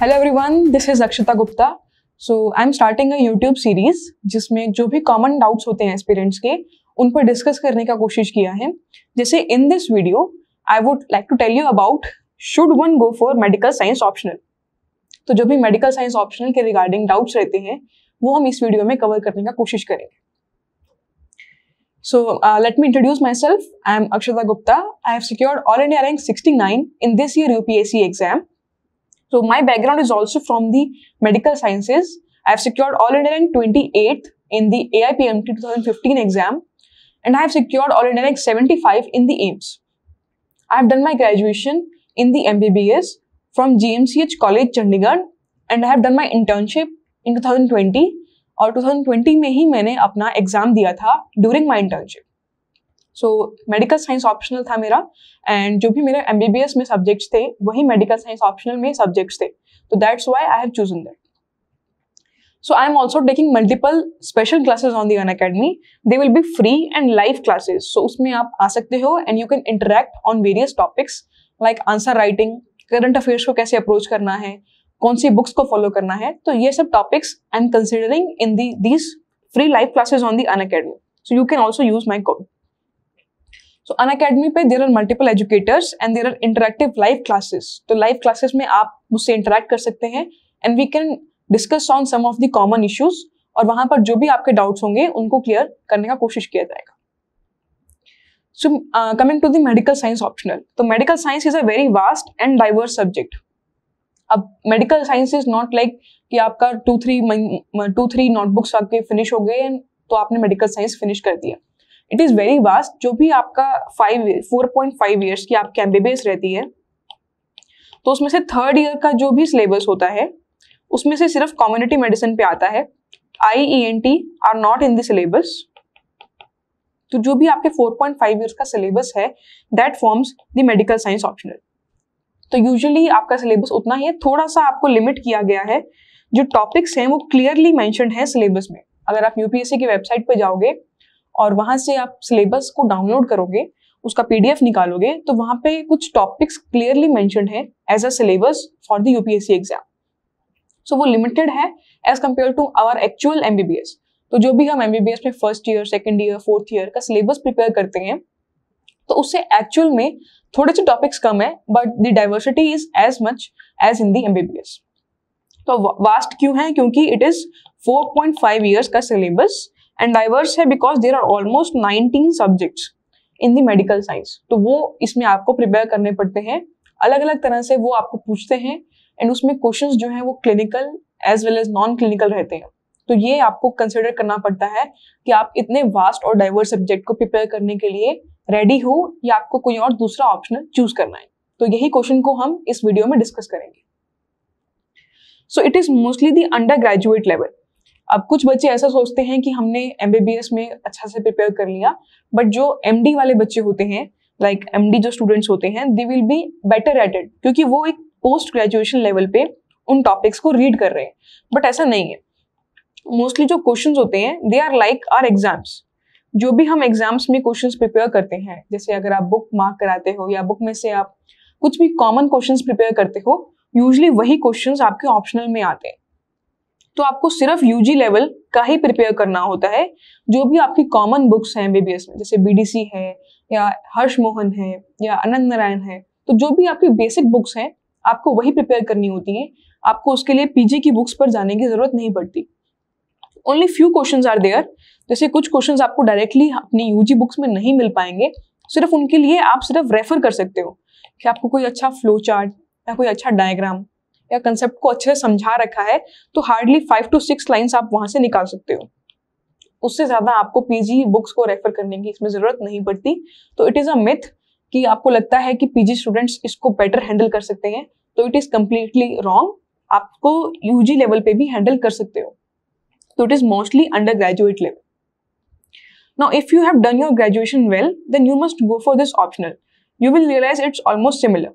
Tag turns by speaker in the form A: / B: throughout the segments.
A: Hello everyone this is Akshata Gupta so I am starting a YouTube series जिसमें जो भी common doubts होते हैं पेरेंट्स के उन पर डिस्कस करने का कोशिश किया है जैसे in this video I would like to tell you about should one go for medical science optional तो जो भी मेडिकल साइंस ऑप्शनल के रिगार्डिंग डाउट्स रहते हैं वो हम इस वीडियो में कवर करने का कोशिश करेंगे So uh, let me introduce myself. I am Akshata Gupta. I have secured All India Rank 69 in this year UPSC exam So my background is also from the medical sciences. I have secured all rank 28th in the AIPMT 2015 exam and I have secured all rank 75 in the AIMS. I have done my graduation in the MBBS from GMCH College Chandigarh and I have done my internship in 2020 Or 2020 mehi ही मैंने अपना exam दिया था during my so medical science optional था मेरा and जो भी मेरे एमबीबीएस में सब्जेक्ट्स थे वही मेडिकल साइंस ऑप्शनल में सब्जेक्ट्स थे तो that's why I have chosen that so I am also taking multiple special classes on the Unacademy they will be free and live classes so उसमें आप आ सकते हो and you can interact on various topics like answer writing current affairs को कैसे approach करना है कौन सी बुक्स को फॉलो करना है तो ये सब topics I am considering in the these free live classes on the Unacademy so you can also use my code so Unacademy पे there are multiple educators and there are interactive live classes तो live classes में आप मुझसे interact कर सकते हैं and we can discuss on some of the common issues और वहां पर जो भी आपके डाउट्स होंगे उनको क्लियर करने का कोशिश किया जाएगा so coming to the medical science optional तो medical science is a very vast and diverse subject अब medical science is not like कि आपका two three two three notebooks आपके फिनिश हो गए तो आपने मेडिकल साइंस फिनिश कर दिया इट इज़ वेरी वास्ट जो भी आपका five four point five years की आपकी एम रहती है तो उसमें से थर्ड ईयर का जो भी सिलेबस होता है उसमें से सिर्फ कम्युनिटी मेडिसिन पे आता है I E N T are not in the syllabus तो जो भी आपके 4.5 ईयर्स का सिलेबस है that forms the medical science optional तो यूजुअली आपका सिलेबस उतना ही है थोड़ा सा आपको लिमिट किया गया है जो टॉपिक्स हैं वो क्लियरली मैंशन है सिलेबस में अगर आप यूपीएससी की वेबसाइट पर जाओगे और वहाँ से आप सिलेबस को डाउनलोड करोगे उसका पीडीएफ निकालोगे तो वहाँ पे कुछ टॉपिक्स क्लियरली मैंशन है as a syllabus for the UPSC exam so वो लिमिटेड है as compare to our actual M तो जो भी हम एम में first year second year fourth year का सिलेबस प्रिपेयर करते हैं तो उससे एक्चुअल में थोड़े से टॉपिक्स कम है but the diversity is as much as in the M तो वास्ट क्यों है क्योंकि इट इज 4.5 पॉइंट का सिलेबस एंड डाइवर्स है because there are almost nineteen subjects in the medical science तो वो इसमें आपको प्रिपेयर करने पड़ते हैं अलग अलग तरह से वो आपको पूछते हैं एंड उसमें क्वेश्चन जो है वो clinical as well as non clinical रहते हैं तो ये आपको कंसिडर करना पड़ता है कि आप इतने वास्ट और डाइवर्स सब्जेक्ट को प्रिपेयर करने के लिए रेडी हो या आपको कोई और दूसरा ऑप्शन चूज करना है तो यही क्वेश्चन को हम इस वीडियो में डिस्कस करेंगे so it is mostly the under graduate level अब कुछ बच्चे ऐसा सोचते हैं कि हमने एम में अच्छा से प्रिपेयर कर लिया बट जो एम वाले बच्चे होते हैं लाइक एम जो स्टूडेंट्स होते हैं they will be better at it क्योंकि वो एक पोस्ट ग्रेजुएशन लेवल पे उन टॉपिक्स को रीड कर रहे हैं बट ऐसा नहीं है मोस्टली जो क्वेश्चंस होते हैं they are like are exams जो भी हम एग्जाम्स में क्वेश्चंस प्रिपेयर करते हैं जैसे अगर आप बुक मार्क कराते हो या बुक में से आप कुछ भी कॉमन क्वेश्चंस प्रिपेयर करते हो यूजली वही क्वेश्चंस आपके ऑप्शनल में आते हैं तो आपको सिर्फ यूजी लेवल का ही प्रिपेयर करना होता है जो भी आपकी कॉमन बुक्स हैं बीबीएस में जैसे बीडीसी है या हर्ष मोहन है या अनंत नारायण है तो जो भी आपकी बेसिक बुक्स हैं आपको वही प्रिपेयर करनी होती है आपको उसके लिए पीजी की बुक्स पर जाने की जरूरत नहीं पड़ती only few question are there जैसे कुछ क्वेश्चन आपको डायरेक्टली अपनी यूजी बुक्स में नहीं मिल पाएंगे सिर्फ उनके लिए आप सिर्फ रेफर कर सकते हो कि आपको कोई अच्छा फ्लो चार्ट या कोई अच्छा डायग्राम या कंसेप्ट को अच्छे से समझा रखा है तो hardly five to six lines आप वहां से निकाल सकते हो उससे ज़्यादा आपको पीजी बुक्स को रेफर करने की इसमें ज़रूरत नहीं पड़ती तो इट इज़ अ मिथ कि आपको लगता है कि पीजी स्टूडेंट्स इसको बेटर हैंडल कर सकते हैं तो इट इज़ कम्प्लीटली रॉन्ग आपको यूजी लेवल पे भी हैंडल कर सकते हो तो it is mostly under graduate level now if you have done your graduation well then you must go for this optional you will realise it's almost similar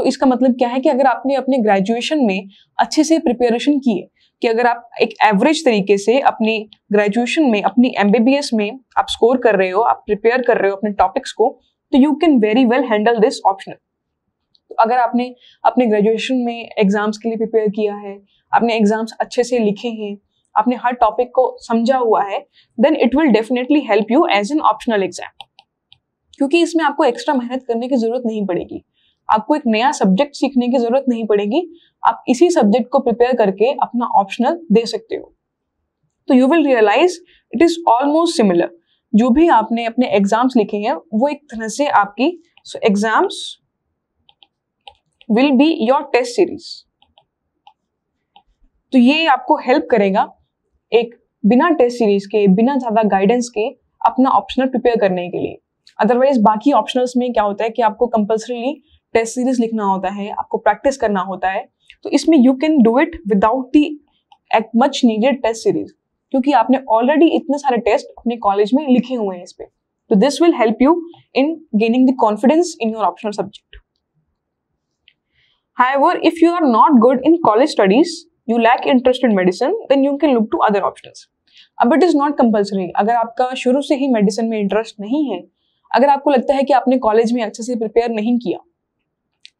A: तो इसका मतलब क्या है कि अगर आपने अपने ग्रेजुएशन में अच्छे से प्रिपेरेशन की है कि अगर आप एक एवरेज तरीके से अपनी ग्रेजुएशन में अपनी एम में आप स्कोर कर रहे हो आप प्रिपेयर कर रहे हो अपने टॉपिक्स को तो you can very well handle this optional तो अगर आपने अपने ग्रेजुएशन में एग्जाम्स के लिए प्रिपेयर किया है आपने एग्जाम्स अच्छे से लिखे हैं आपने हर टॉपिक को समझा हुआ है then it will definitely help you as an optional exam क्योंकि इसमें आपको एक्स्ट्रा मेहनत करने की जरूरत नहीं पड़ेगी आपको एक नया सब्जेक्ट सीखने की जरूरत नहीं पड़ेगी आप इसी सब्जेक्ट को प्रिपेयर करके अपना ऑप्शनल दे सकते हो तो you will realise it is almost similar जो भी आपने अपने एग्जाम्स लिखे हैं वो एक तरह से आपकी so exams will be your test series तो ये आपको हेल्प करेगा एक बिना टेस्ट सीरीज के बिना ज़्यादा गाइडेंस के अपना ऑप्शनल प्रिपेयर करने के लिए अदरवाइज बाकी ऑप्शनल्स में क्या होता है कि आपको कंपल्सरीली टेस्ट सीरीज लिखना होता है आपको प्रैक्टिस करना होता है तो इसमें you can do it without the at much needed test series क्योंकि आपने ऑलरेडी इतने सारे टेस्ट अपने कॉलेज में लिखे हुए हैं इस पर तो this will help you in gaining the confidence in your optional subject However, if you are not good in college studies you lack interest in medicine then you can look to other option अब it is not compulsory अगर आपका शुरू से ही medicine में interest नहीं है अगर आपको लगता है कि आपने कॉलेज में अच्छे से प्रिपेयर नहीं किया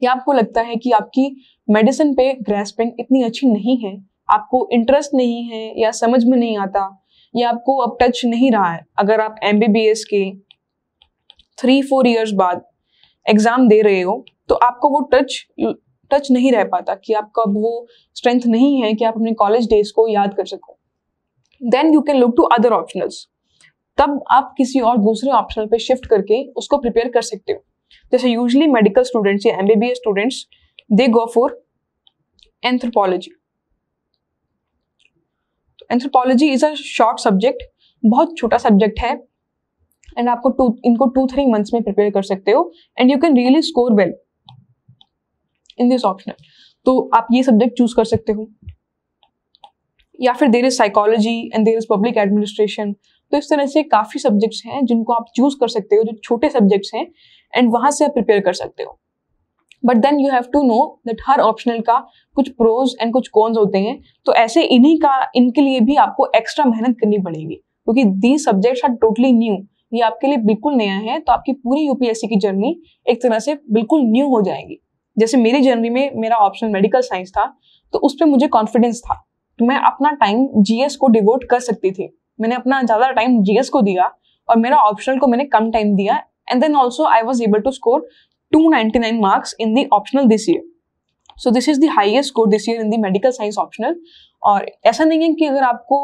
A: या आपको लगता है कि आपकी मेडिसिन पे ग्रेस्पिंग इतनी अच्छी नहीं है आपको इंटरेस्ट नहीं है या समझ में नहीं आता या आपको अब टच नहीं रहा है अगर आप एम के थ्री फोर ईयर्स बाद एग्ज़ाम दे रहे हो तो आपको वो टच टच नहीं रह पाता कि आपका अब वो स्ट्रेंथ नहीं है कि आप अपने कॉलेज डेज को याद कर सको then you can look to other optionals तब आप किसी और दूसरे ऑप्शनल पे शिफ्ट करके उसको प्रिपेयर कर सकते हो जैसे यूजली मेडिकल स्टूडेंट्स या MBBS students they go for anthropology anthropology is a short subject बहुत छोटा सब्जेक्ट है एंड आपको टू इनको टू थ्री मंथ्स में प्रिपेयर कर सकते हो and you can really score well in this option तो आप ये सब्जेक्ट चूज कर सकते हो या फिर there is psychology and there is public administration तो इस तरह से काफ़ी सब्जेक्ट्स हैं जिनको आप चूज कर सकते हो जो छोटे सब्जेक्ट्स हैं एंड वहां से आप प्रिपेयर कर सकते हो but then you have to know that हर ऑप्शनल का कुछ प्रोज एंड कुछ कॉन्स होते हैं तो ऐसे इन्हीं का इनके लिए भी आपको एक्स्ट्रा मेहनत करनी पड़ेगी क्योंकि the subjects are totally new ये आपके लिए बिल्कुल नया है तो आपकी पूरी यूपीएससी की जर्नी एक तरह से बिल्कुल न्यू हो जाएगी जैसे मेरी जर्नी में मेरा ऑप्शन मेडिकल साइंस था तो उस पर मुझे कॉन्फिडेंस था तो मैं अपना टाइम जीएस को डिवोट कर सकती थी मैंने अपना ज़्यादा टाइम जीएस को दिया और मेरा ऑप्शनल को मैंने कम टाइम दिया And then also I was able to score 299 marks in the optional this year. So this is the highest score this year in the medical science optional और ऐसा नहीं है कि अगर आपको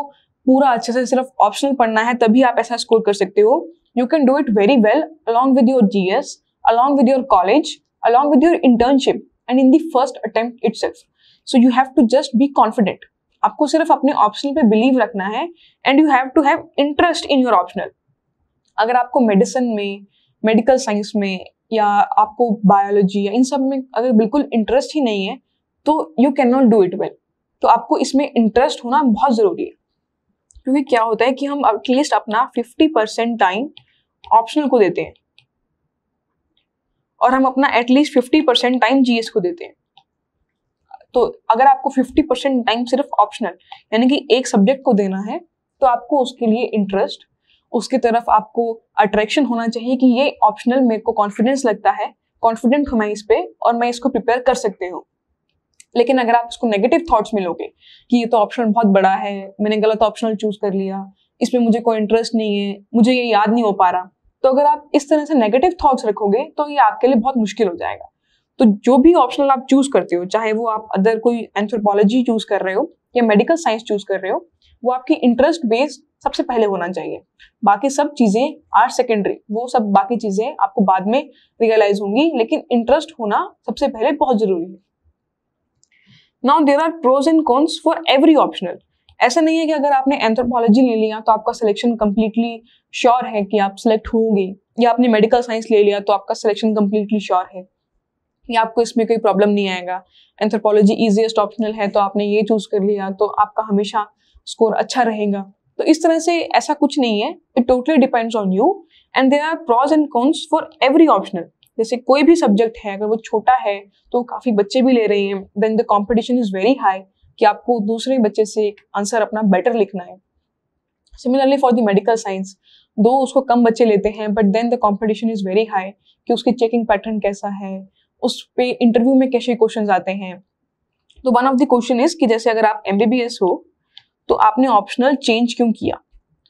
A: पूरा अच्छे से सिर्फ ऑप्शनल पढ़ना है तभी आप ऐसा स्कोर कर सकते हो you can do it very well along with your G S along with your college along with your internship and in the first attempt itself so you have to just be confident आपको सिर्फ अपने optional पे believe रखना है and you have to have interest in your optional अगर आपको medicine में medical science में या आपको बायोलॉजी या इन सब में अगर बिल्कुल इंटरेस्ट ही नहीं है तो you can not do it well तो आपको इसमें इंटरेस्ट होना बहुत ज़रूरी है क्योंकि क्या होता है कि हम एटलीस्ट अपना फिफ्टी परसेंट टाइम ऑप्शनल को देते हैं और हम अपना at least fifty percent time GS को देते हैं तो अगर आपको फिफ्टी परसेंट टाइम सिर्फ ऑप्शनल यानी कि एक सब्जेक्ट को देना है तो आपको उसके लिए इंटरेस्ट उसकी तरफ आपको अट्रैक्शन होना चाहिए कि ये ऑप्शनल मेरे को कॉन्फिडेंस लगता है कॉन्फिडेंट हूँ मैं इस पर और मैं इसको प्रिपेयर कर सकती हूँ लेकिन अगर आप इसको नेगेटिव थॉट्स मिलोगे कि ये तो ऑप्शन बहुत बड़ा है मैंने गलत ऑप्शनल चूज कर लिया इसमें मुझे कोई इंटरेस्ट नहीं है मुझे ये याद नहीं हो पा रहा तो अगर आप इस तरह से नेगेटिव थॉट्स रखोगे तो ये आपके लिए बहुत मुश्किल हो जाएगा तो जो भी ऑप्शनल आप चूज करते हो चाहे वो आप अदर कोई एंथ्रोपोलॉजी चूज कर रहे हो या मेडिकल साइंस चूज कर रहे हो वो आपकी इंटरेस्ट बेस सबसे पहले होना चाहिए बाकी सब चीज़ें आर सेकेंडरी वो सब बाकी चीज़ें आपको बाद में रियलाइज होंगी लेकिन इंटरेस्ट होना सबसे पहले बहुत ज़रूरी है now there are pros and cons for every optional ऐसा नहीं है कि अगर आपने एंथ्रोपोलॉजी ले लिया तो आपका सिलेक्शन कम्प्लीटली श्योर है कि आप सिलेक्ट होंगे या आपने मेडिकल साइंस ले लिया तो आपका सिलेक्शन कम्प्लीटली श्योर है या आपको इसमें कोई प्रॉब्लम नहीं आएगा एंथ्रोपोलॉजी ईजिएस्ट ऑप्शनल है तो आपने ये चूज़ कर लिया तो आपका हमेशा स्कोर अच्छा रहेगा तो इस तरह से ऐसा कुछ नहीं है it totally depends on you and there are pros and cons for every optional जैसे कोई भी सब्जेक्ट है अगर वो छोटा है तो काफ़ी बच्चे भी ले रहे हैं then the competition is very high कि आपको दूसरे बच्चे से एक आंसर अपना बेटर लिखना है similarly for the medical science though उसको कम बच्चे लेते हैं but then the competition is very high कि उसकी चेकिंग पैटर्न कैसा है उस पर इंटरव्यू में कैसे क्वेश्चन आते हैं तो one of the question is कि जैसे अगर आप एम हो तो आपने ऑप्शनल चेंज क्यों किया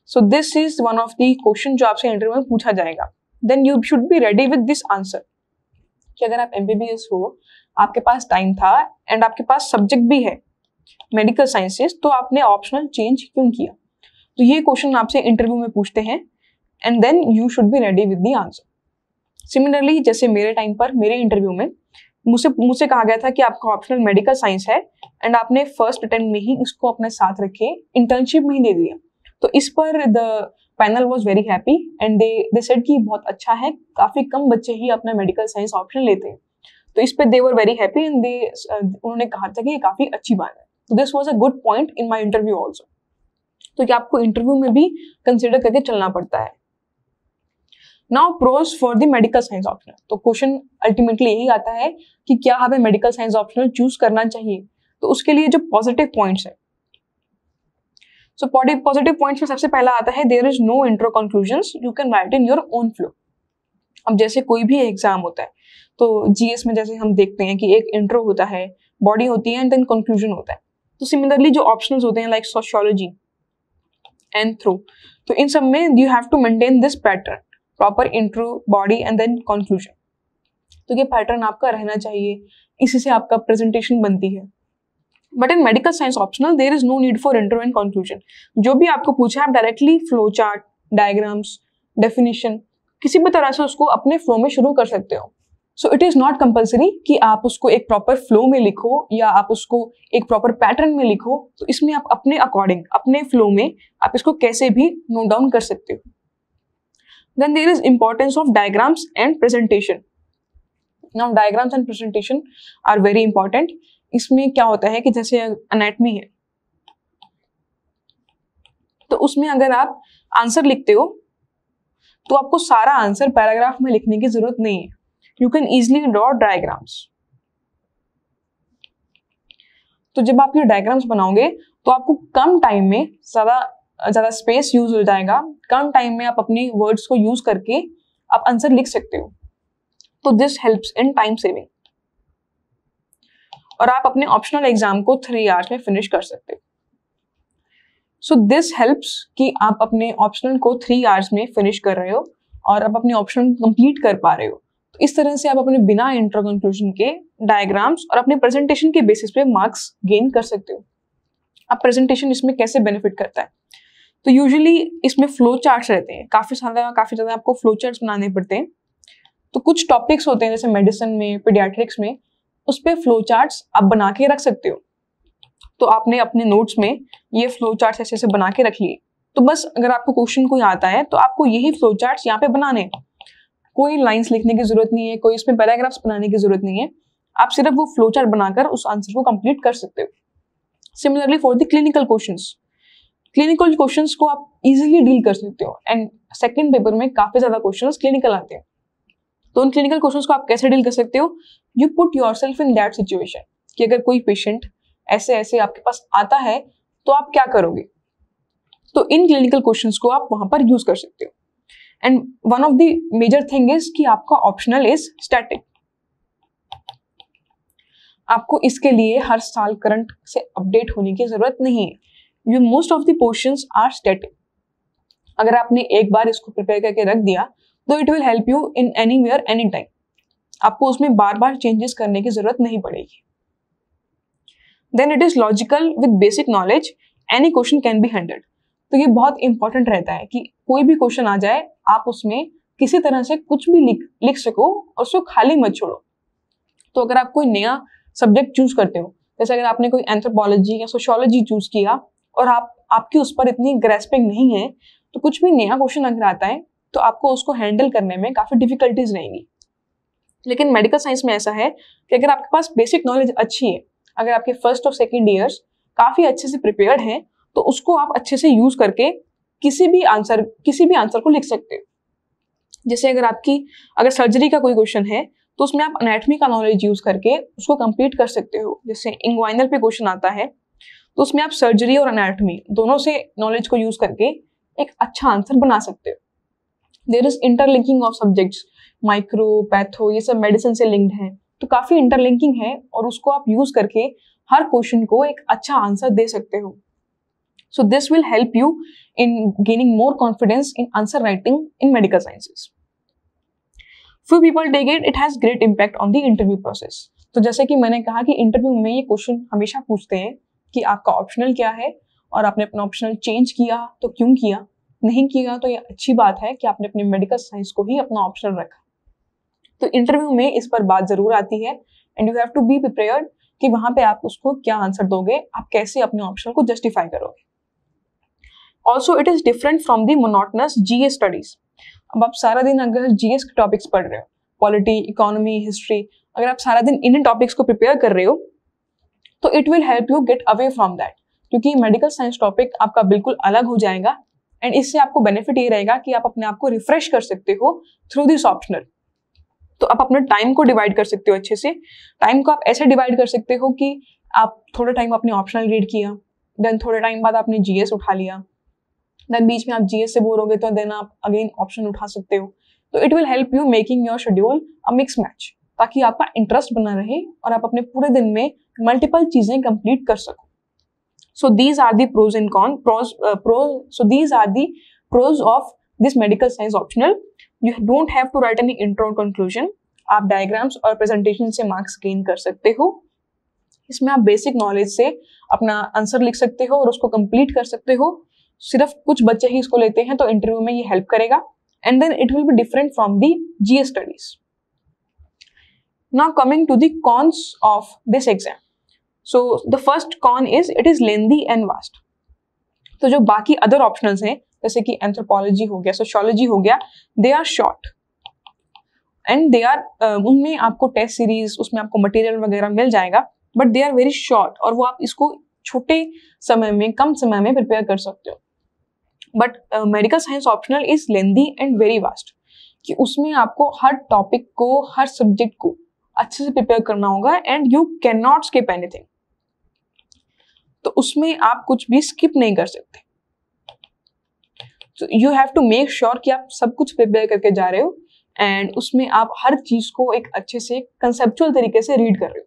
A: so this is one of the question जो आपसे इंटरव्यू में पूछा जाएगा then you should be ready with this answer कि अगर आप एम हो आपके पास टाइम था एंड आपके पास सब्जेक्ट भी है मेडिकल साइंसेस तो आपने ऑप्शनल चेंज क्यों किया तो ये क्वेश्चन आपसे इंटरव्यू में पूछते हैं and then you should be ready with the answer similarly जैसे मेरे टाइम पर मेरे इंटरव्यू में मुझसे मुझसे कहा गया था कि आपका ऑप्शनल मेडिकल साइंस है एंड आपने फर्स्ट अटेम्प्ट में ही इसको अपने साथ रखे इंटर्नशिप में ही दे दिया तो इस पर the panel was very happy and they they said कि बहुत अच्छा है काफ़ी कम बच्चे ही अपना मेडिकल साइंस ऑप्शन लेते हैं तो इस पर they were very happy and they उन्होंने कहा था कि ये काफ़ी अच्छी बात है तो this was a good point in my interview also तो कि आपको इंटरव्यू में भी कंसिडर करके चलना पड़ता है now pros for the medical science optional तो क्वेश्चन अल्टीमेटली यही आता है कि क्या हमें मेडिकल साइंस ऑप्शनल चूज करना चाहिए तो उसके लिए जो पॉजिटिव पॉइंट्स है सो पॉजिटिव पॉइंट्स में सबसे पहला आता है there is no intro conclusion you can write in your own flow अब जैसे कोई भी एग्जाम होता है तो जीएस में जैसे हम देखते हैं कि एक इंट्रो होता है बॉडी होती है एंड देन कंक्लूजन होता है तो सिमिलरली जो ऑप्शंस होते हैं लाइक सोशियोलॉजी एंड तो इन सब में you have to maintain this pattern proper intro body and then conclusion तो ये पैटर्न आपका रहना चाहिए इसी से आपका प्रेजेंटेशन बनती है but in medical science optional there is no need for intro and conclusion जो भी आपको पूछा आप directly flow chart diagrams definition किसी भी तरह से उसको अपने फ्लो में शुरू कर सकते हो so it is not compulsory कि आप उसको एक प्रॉपर फ्लो में लिखो या आप उसको एक प्रॉपर पैटर्न में लिखो तो इसमें आप अपने अकॉर्डिंग अपने फ्लो में आप इसको कैसे भी नोट डाउन कर सकते हो then there is importance of diagrams and presentation now diagrams and presentation are very important इसमें क्या होता है कि जैसे anatomy है तो उसमें अगर आप आंसर लिखते हो तो आपको सारा आंसर पैराग्राफ में लिखने की जरूरत नहीं है you can easily draw diagrams तो जब आप ये डायग्राम्स बनाओगे तो आपको कम टाइम में ज्यादा ज़्यादा स्पेस यूज हो जाएगा कम टाइम में आप अपनी वर्ड्स को यूज करके आप आंसर लिख सकते हो तो this helps in time saving और आप अपने ऑप्शनल एग्जाम को थ्री आवर्स में फिनिश कर सकते हो सो दिस हेल्प्स कि आप अपने ऑप्शनल को थ्री आवर्स में फिनिश कर रहे हो और आप अपने ऑप्शन कंप्लीट कर पा रहे हो तो इस तरह से आप अपने बिना इंटर कंक्लूजन के डायग्राम्स और अपने प्रेजेंटेशन के बेसिस पे मार्क्स गेन कर सकते हो अब प्रेजेंटेशन इसमें कैसे बेनिफिट करता है तो यूजली इसमें फ्लो चार्ट्स रहते हैं काफ़ी सारा काफ़ी ज़्यादा आपको फ्लो चार्ट्स बनाने पड़ते हैं तो कुछ टॉपिक्स होते हैं जैसे मेडिसिन में पीडियाट्रिक्स में उस पर फ्लो चार्ट्स आप बना के रख सकते हो तो आपने अपने नोट्स में ये फ्लो चार्ट्स ऐसे ऐसे बना के रख लिए तो बस अगर आपको क्वेश्चन कोई आता है तो आपको यही फ्लो चार्ट्स यहाँ पे बनाने कोई लाइंस लिखने की जरूरत नहीं है कोई इसमें पैराग्राफ्स बनाने की जरूरत नहीं है आप सिर्फ वो फ्लो चार्ट बनाकर उस आंसर को कंप्लीट कर सकते हो similarly for the clinical questions clinical questions को आप इजीली डील कर सकते हो एंड सेकंड पेपर में काफी ज्यादा क्वेश्चंस क्लिनिकल आते हैं तो उन क्लिनिकल क्वेश्चंस को आप कैसे डील कर सकते हो you put your in that situation कि अगर कोई पेशेंट ऐसे ऐसे आपके पास आता है तो आप क्या करोगे तो इन क्लिनिकल क्वेश्चन को आप वहां पर यूज कर सकते हो and one of the major thing is कि आपका ऑप्शनल इज स्टैटिक आपको इसके लिए हर साल करंट से अपडेट होने की जरूरत नहीं है ये most of the portion are static अगर आपने एक बार इसको प्रिपेयर करके रख दिया तो it will help you in anywhere any time आपको उसमें बार बार चेंजेस करने की जरूरत नहीं पड़ेगी then it is logical with basic knowledge any question can be handled तो ये बहुत इंपॉर्टेंट रहता है कि कोई भी क्वेश्चन आ जाए आप उसमें किसी तरह से कुछ भी लिख लिख सको और उसको खाली मत छोड़ो तो अगर आप कोई नया सब्जेक्ट चूज करते हो जैसे अगर आपने कोई एंथ्रोपोलॉजी या सोशोलॉजी चूज किया और आप आपकी उस पर इतनी ग्रेस्पिंग नहीं है तो कुछ भी नया क्वेश्चन अगर आता है तो आपको उसको हैंडल करने में काफ़ी डिफिकल्टीज रहेंगी लेकिन मेडिकल साइंस में ऐसा है कि अगर आपके पास बेसिक नॉलेज अच्छी है अगर आपके फर्स्ट और सेकेंड ईयर्स काफ़ी अच्छे से प्रिपेयर्ड हैं तो उसको आप अच्छे से यूज़ करके किसी भी आंसर किसी भी आंसर को लिख सकते हो जैसे अगर आपकी अगर सर्जरी का कोई क्वेश्चन है तो उसमें आप अनेटमी का नॉलेज यूज़ करके उसको कंप्लीट कर सकते हो जैसे इंग्वाइनल पे क्वेश्चन आता है तो उसमें आप सर्जरी और अनाटमी दोनों से नॉलेज को यूज करके एक अच्छा आंसर बना सकते हो there is interlinking of subjects micro patho ये सब मेडिसिन से लिंक्ड है तो काफ़ी इंटरलिंकिंग है और उसको आप यूज करके हर क्वेश्चन को एक अच्छा आंसर दे सकते हो so this will help you in gaining more confidence in answer writing in medical sciences few people take it it has great impact on the interview process तो जैसे कि मैंने कहा कि इंटरव्यू में ये क्वेश्चन हमेशा पूछते हैं कि आपका ऑप्शनल क्या है और आपने अपना ऑप्शनल चेंज किया तो क्यों किया नहीं किया तो ये अच्छी बात है कि आपने अपने मेडिकल साइंस को ही अपना ऑप्शनल रखा तो इंटरव्यू में इस पर बात ज़रूर आती है and you have to be prepared कि वहां पे आप उसको क्या आंसर दोगे आप कैसे अपने ऑप्शन को जस्टिफाई करोगे also it is different from the monotonous GS studies अब आप सारा दिन अगर जीएस के टॉपिक्स पढ़ रहे हो पॉलिटी इकोनॉमी हिस्ट्री अगर आप सारा दिन इन टॉपिक्स को प्रिपेयर कर रहे हो तो it will help you get away from that क्योंकि मेडिकल साइंस टॉपिक आपका बिल्कुल अलग हो जाएगा एंड इससे आपको बेनिफिट ये रहेगा कि आप अपने आप को रिफ्रेश कर सकते हो थ्रू दिस ऑप्शनल तो आप अपने टाइम को डिवाइड कर सकते हो अच्छे से टाइम को आप ऐसे डिवाइड कर सकते हो कि आप थोड़ा टाइम अपने ऑप्शनल रीड किया देन थोड़े टाइम बाद आपने जीएस उठा लिया देन बीच में आप जीएस से बोर हो गए तो देन आप अगेन ऑप्शन उठा सकते हो तो it will help you making your schedule a mix match ताकि आपका इंटरेस्ट बना रहे और आप अपने पूरे दिन में मल्टीपल चीज़ें कंप्लीट कर सको so these are the pros in con pros pros so these are the pros of this medical science optional you don't have to write any inter conclusion आप डायग्राम्स और प्रेजेंटेशन से marks gain कर सकते हो इसमें आप basic knowledge से अपना आंसर लिख सकते हो और उसको कंप्लीट कर सकते हो सिर्फ कुछ बच्चे ही इसको लेते हैं तो इंटरव्यू में ये हेल्प करेगा and then it will be different from the G studies Now coming to the cons of this exam. So the first con is it is lengthy and vast. तो जो बाकी अदर ऑप्शनल्स हैं जैसे कि anthropology हो गया sociology हो गया they are short and they are उनमें आपको टेस्ट सीरीज उसमें आपको मटेरियल वगैरह मिल जाएगा but they are very short और वो आप इसको छोटे समय में कम समय में प्रिपेयर कर सकते हो but medical science optional is lengthy and very vast कि उसमें आपको हर टॉपिक को हर सब्जेक्ट को अच्छे से प्रिपेयर करना होगा and you can not skip anything तो उसमें आप कुछ भी स्किप नहीं कर सकते you have to make sure कि आप सब कुछ प्रिपेयर करके जा रहे हो एंड उसमें आप हर चीज को एक अच्छे से कंसेप्चुअल तरीके से रीड कर रहे हो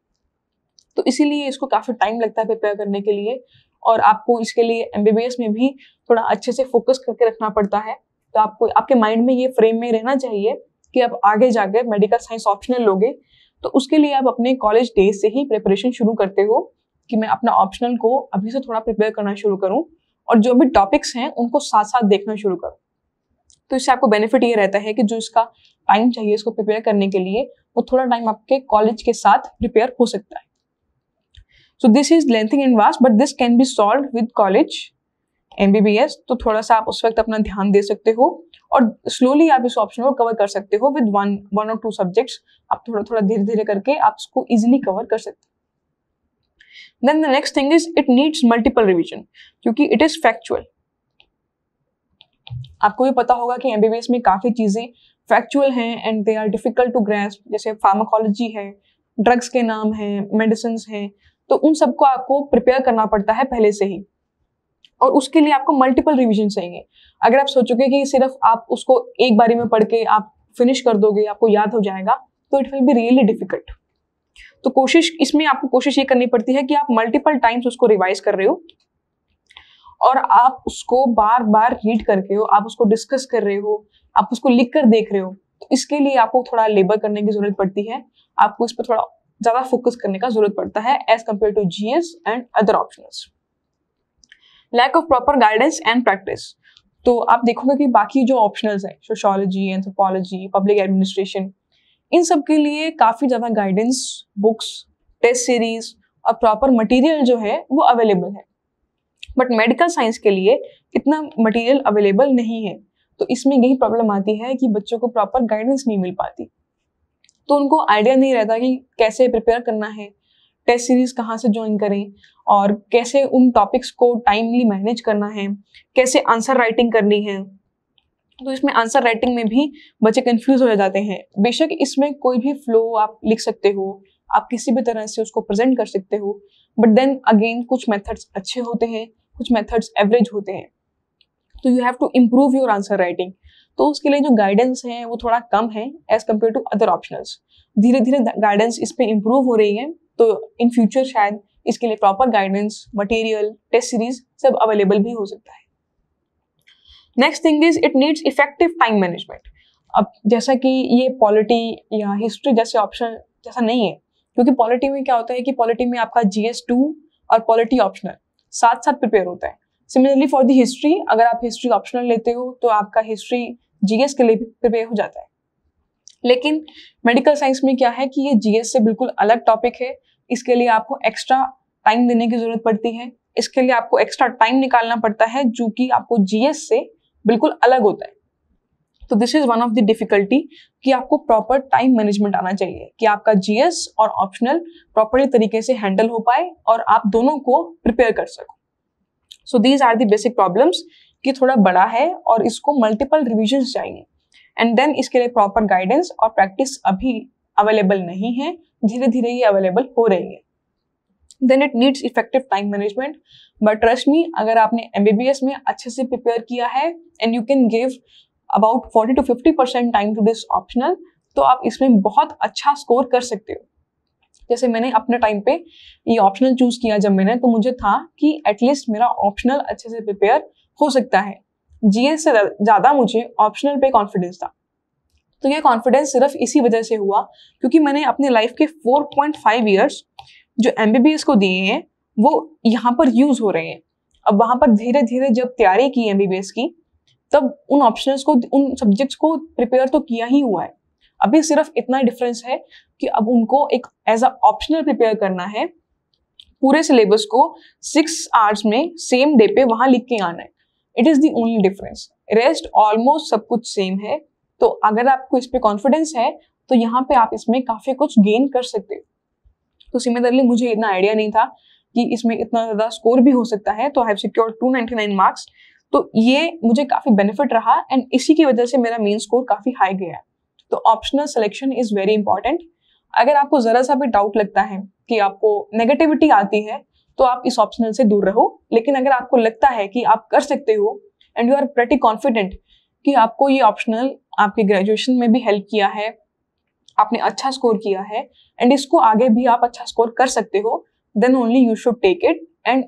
A: तो इसीलिए इसको काफ़ी टाइम लगता है प्रिपेयर करने के लिए और आपको इसके लिए एमबीबीएस में भी थोड़ा अच्छे से फोकस करके रखना पड़ता है तो आपको आपके माइंड में ये फ्रेम में रहना चाहिए कि आप आगे जाकर मेडिकल साइंस ऑप्शनल लोगे तो उसके लिए आप अपने कॉलेज डेज से ही प्रिपरेशन शुरू करते हो कि मैं अपना ऑप्शनल को अभी से थोड़ा प्रिपेयर करना शुरू करूँ और जो भी टॉपिक्स हैं उनको साथ साथ देखना शुरू करूँ तो इससे आपको बेनिफिट ये रहता है कि जो इसका टाइम चाहिए इसको प्रिपेयर करने के लिए वो थोड़ा टाइम आपके कॉलेज के साथ प्रिपेयर हो सकता है सो दिस इज लेंथिंग in vast but this can be solve with college एम तो थोड़ा सा आप उस वक्त अपना ध्यान दे सकते हो और स्लोली आप इस ऑप्शन को कवर कर सकते हो विद वन वन और टू सब्जेक्ट्स आप थोड़ा थोड़ा धीरे धीरे करके आप इसको इजिली कवर कर सकते हो then the next thing is it needs multiple revision क्योंकि इट इज फैक्चुअल आपको भी पता होगा कि एमबीबीएस में काफ़ी चीज़ें फैक्चुअल हैं and they are difficult to grasp जैसे फार्माकोलॉजी है ड्रग्स के नाम हैं मेडिसिन हैं तो उन सबको आपको प्रिपेयर करना पड़ता है पहले से ही और उसके लिए आपको मल्टीपल रिविजन चाहिए अगर आप सोचोगे कि सिर्फ आप उसको एक बारी में पढ़ के आप फिनिश कर दोगे आपको याद हो जाएगा तो it will be really difficult तो कोशिश इसमें आपको कोशिश ये करनी पड़ती है कि आप मल्टीपल टाइम्स उसको रिवाइज कर रहे हो और आप उसको बार बार रीड करके हो आप उसको डिस्कस कर रहे हो आप उसको लिख कर देख रहे हो तो इसके लिए आपको थोड़ा लेबर करने की जरूरत पड़ती है आपको इस पर थोड़ा ज़्यादा फोकस करने का जरूरत पड़ता है as compare to G and other option lack of proper guidance and practice तो आप देखोगे कि बाकी जो ऑप्शनल हैं सोशोलॉजी एंथ्रोपोलॉजी पब्लिक एडमिनिस्ट्रेशन इन सब के लिए काफ़ी ज़्यादा गाइडेंस बुक्स टेस्ट सीरीज और प्रॉपर मटेरियल जो है वो अवेलेबल है बट मेडिकल साइंस के लिए इतना मटेरियल अवेलेबल नहीं है तो इसमें यही प्रॉब्लम आती है कि बच्चों को प्रॉपर गाइडेंस नहीं मिल पाती तो उनको आइडिया नहीं रहता कि कैसे प्रिपेयर करना है टेस्ट सीरीज कहाँ से ज्वाइन करें और कैसे उन टॉपिक्स को टाइमली मैनेज करना है कैसे आंसर राइटिंग करनी है तो इसमें आंसर राइटिंग में भी बच्चे कंफ्यूज हो जाते हैं बेशक इसमें कोई भी फ्लो आप लिख सकते हो आप किसी भी तरह से उसको प्रेजेंट कर सकते हो बट देन अगेन कुछ मेथड्स अच्छे होते हैं कुछ मेथड्स एवरेज होते हैं तो you have to improve your answer writing तो उसके लिए जो गाइडेंस है वो थोड़ा कम है as compare to other optionals धीरे धीरे गाइडेंस इस पर इम्प्रूव हो रही है तो इन फ्यूचर शायद इसके लिए proper guidance material test series सब अवेलेबल भी हो सकता है next thing is it needs effective time management अब जैसा कि ये पॉलिटी या हिस्ट्री जैसे ऑप्शन जैसा नहीं है क्योंकि पॉलिटी में क्या होता है कि पॉलिटी में आपका जी एस टू और पॉलिटी ऑप्शनल साथ साथ प्रिपेयर होता है सिमिलरली फॉर द हिस्ट्री अगर आप हिस्ट्री ऑप्शनल लेते हो तो आपका हिस्ट्री जीएस के लिए भी प्रिपेयर हो जाता है लेकिन मेडिकल साइंस में क्या है कि ये जीएस से बिल्कुल अलग टॉपिक है इसके लिए आपको एक्स्ट्रा टाइम देने की जरूरत पड़ती है इसके लिए आपको एक्स्ट्रा टाइम निकालना पड़ता है जो कि आपको जीएस से बिल्कुल अलग होता है तो this is one of the difficulty कि आपको प्रॉपर टाइम मैनेजमेंट आना चाहिए कि आपका जीएस और ऑप्शनल प्रॉपरली तरीके से हैंडल हो पाए और आप दोनों को प्रिपेयर कर सको so these are the basic problems कि थोड़ा बड़ा है और इसको मल्टीपल रिविजन चाहिए एंड देन इसके लिए प्रॉपर गाइडेंस और प्रैक्टिस अभी अवेलेबल नहीं है धीरे धीरे ये अवेलेबल हो रही है then it needs effective time management but trust me अगर आपने एम में अच्छे से प्रिपेयर किया है and you can give about forty to fifty percent time to this optional तो आप इसमें बहुत अच्छा स्कोर कर सकते हो जैसे मैंने अपने टाइम पे ये ऑप्शनल चूज किया जब मैंने तो मुझे था कि एटलीस्ट मेरा ऑप्शनल अच्छे से प्रिपेयर हो सकता है जीएस से ज़्यादा मुझे ऑप्शनल पे कॉन्फिडेंस था तो ये कॉन्फिडेंस सिर्फ इसी वजह से हुआ क्योंकि मैंने अपने लाइफ के 4.5 ईयर्स जो एम को दिए हैं वो यहाँ पर यूज़ हो रहे हैं अब वहाँ पर धीरे धीरे जब तैयारी की एम की तब उन ऑप्शन को उन सब्जेक्ट्स को प्रिपेयर तो किया ही हुआ है अभी सिर्फ इतना डिफरेंस है कि अब उनको एक एज अ ऑप्शनल प्रिपेयर करना है पूरे सिलेबस को सिक्स आवर्स में सेम डे पे वहाँ लिख के आना है it is the only difference rest almost सब कुछ सेम है तो अगर आपको इस पर कॉन्फिडेंस है तो यहाँ पे आप इसमें काफ़ी कुछ गेन कर सकते हो तो सिमिलरली मुझे इतना आइडिया नहीं था कि इसमें इतना ज़्यादा स्कोर भी हो सकता है तो I have secure two nine marks तो ये मुझे काफ़ी बेनिफिट रहा एंड इसी की वजह से मेरा मेन स्कोर काफ़ी हाई गया तो optional selection is very important अगर आपको ज़रा सा भी डाउट लगता है कि आपको नेगेटिविटी आती है तो आप इस ऑप्शनल से दूर रहो लेकिन अगर आपको लगता है कि आप कर सकते हो and you are pretty confident कि आपको ये ऑप्शनल आपके ग्रेजुएशन में भी हेल्प किया है आपने अच्छा स्कोर किया है एंड इसको आगे भी आप अच्छा स्कोर कर सकते हो then only you should take it and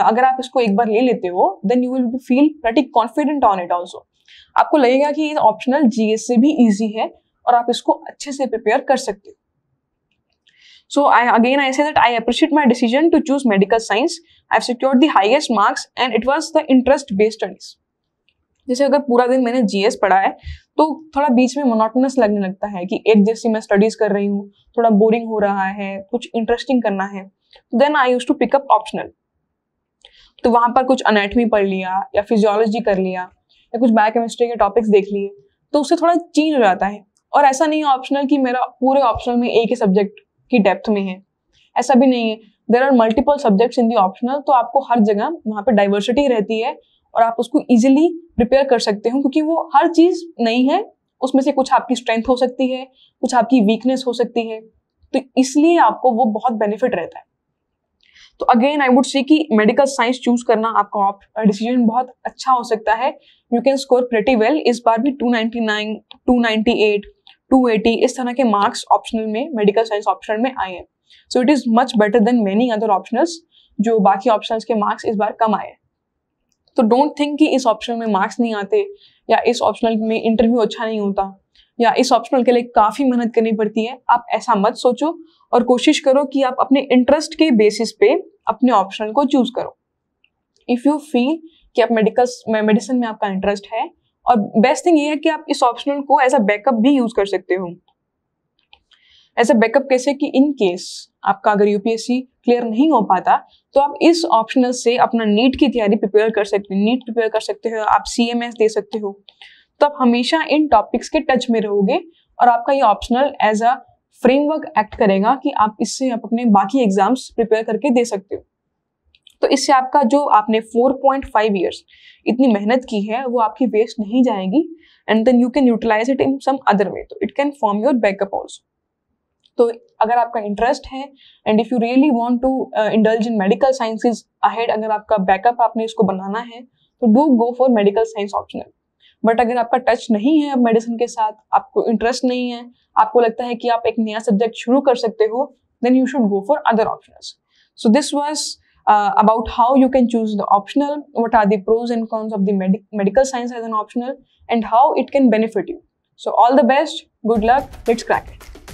A: अगर आप इसको एक बार ले लेते हो then you will feel pretty confident on it also आपको लगेगा कि ये ऑप्शनल जीएस से भी ईजी है और आप इसको अच्छे से प्रिपेयर कर सकते हो So I again I say that I appreciate my decision to choose medical science. I've secured the highest marks and it was the interest based studies. जैसे अगर पूरा दिन मैंने जीएस पढ़ा है तो थोड़ा बीच में मोनोटनस लगने लगता है कि एक जैसी मैं स्टडीज कर रही हूँ थोड़ा बोरिंग हो रहा है कुछ इंटरेस्टिंग करना है then I use to pick up optional तो वहां पर कुछ अनेटमी पढ़ लिया या फिजियोलॉजी कर लिया या कुछ बायो केमिस्ट्री के टॉपिक्स देख लिए तो उससे थोड़ा चेंज हो जाता है और ऐसा नहीं है ऑप्शनल कि मेरा पूरे ऑप्शनल में एक ही सब्जेक्ट की डेप्थ में है ऐसा भी नहीं है there are multiple subjects in the optional तो आपको हर जगह वहाँ पर डाइवर्सिटी रहती है और आप उसको ईजिली प्रिपेयर कर सकते हो क्योंकि वो हर चीज़ नहीं है उसमें से कुछ आपकी स्ट्रेंथ हो सकती है कुछ आपकी वीकनेस हो सकती है तो इसलिए आपको वो बहुत बेनिफिट रहता है तो अगेन आई वुड से कि मेडिकल साइंस चूज करना आपका डिसीजन बहुत अच्छा हो सकता है you can score pretty well इस बार भी 299, 298, 280 इस तरह के मार्क्स ऑप्शनल में मेडिकल साइंस ऑप्शनल में आए हैं so it is much better than many other optionals जो बाकी ऑप्शनल्स के मार्क्स इस बार कम आए तो डोंट थिंक कि इस ऑप्शन में मार्क्स नहीं आते या इस ऑप्शनल में इंटरव्यू अच्छा नहीं होता या इस ऑप्शनल के लिए काफ़ी मेहनत करनी पड़ती है आप ऐसा मत सोचो और कोशिश करो कि आप अपने इंटरेस्ट के बेसिस पे अपने ऑप्शनल को चूज़ करो इफ़ यू फील कि आप मेडिकल मेडिसिन में आपका इंटरेस्ट है और बेस्ट थिंग ये है कि आप इस ऑप्शनल को एज अ बैकअप भी यूज कर सकते हो एज अ बैकअप कैसे कि इन केस आपका अगर यूपीएससी क्लियर नहीं हो पाता तो आप इस ऑप्शनल से अपना नीट की तैयारी प्रिपेयर कर सकते हो नीट प्रिपेयर कर सकते हो आप सी दे सकते हो तो आप हमेशा इन टॉपिक्स के टच में रहोगे और आपका ये optional as a framework act करेगा कि आप इससे आप अपने बाकी एग्जाम्स प्रिपेयर करके दे सकते हो तो इससे आपका जो आपने 4.5 पॉइंट ईयर्स इतनी मेहनत की है वो आपकी वेस्ट नहीं जाएगी and then you can utilize it in some other way तो it can form your backup also तो अगर आपका इंटरेस्ट है and if you really want to indulge in medical sciences ahead अगर आपका बैकअप आपने इसको बनाना है तो do go for medical science optional but अगर आपका टच नहीं है मेडिसिन के साथ आपको इंटरेस्ट नहीं है आपको लगता है कि आप एक नया सब्जेक्ट शुरू कर सकते हो then you should go for other option so this was uh, about how you can choose the optional, what are the pros and cons of the med medical science as an optional, and how it can benefit you. So, all the best, good luck, let's crack it.